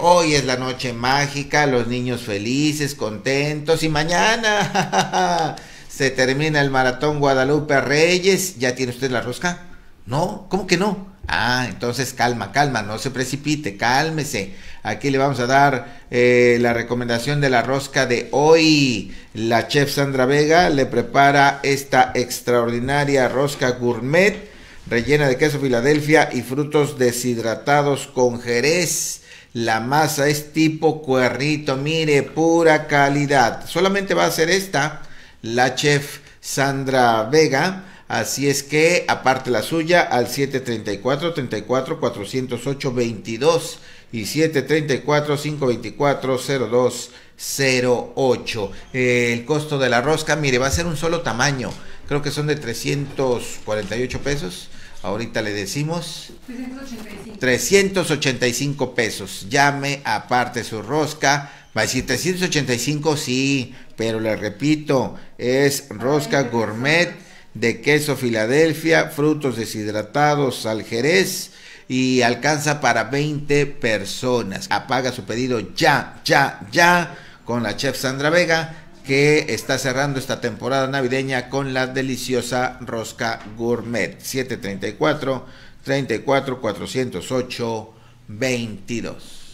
Hoy es la noche mágica, los niños felices, contentos y mañana se termina el maratón Guadalupe Reyes. ¿Ya tiene usted la rosca? No, ¿cómo que no? Ah, entonces calma, calma, no se precipite, cálmese. Aquí le vamos a dar eh, la recomendación de la rosca de hoy. La chef Sandra Vega le prepara esta extraordinaria rosca gourmet rellena de queso Filadelfia y frutos deshidratados con jerez. La masa es tipo cuernito, mire, pura calidad. Solamente va a ser esta, la chef Sandra Vega. Así es que aparte la suya al 734-34-408-22 y 734-524-0208. el costo de la rosca, mire, va a ser un solo tamaño. Creo que son de 348 pesos. Ahorita le decimos 385. pesos. Llame aparte su rosca. Va a decir 385, sí, pero le repito, es rosca gourmet de queso Filadelfia, frutos deshidratados al jerez y alcanza para 20 personas. Apaga su pedido ya, ya, ya con la chef Sandra Vega que está cerrando esta temporada navideña con la deliciosa rosca gourmet 734 34 408 22.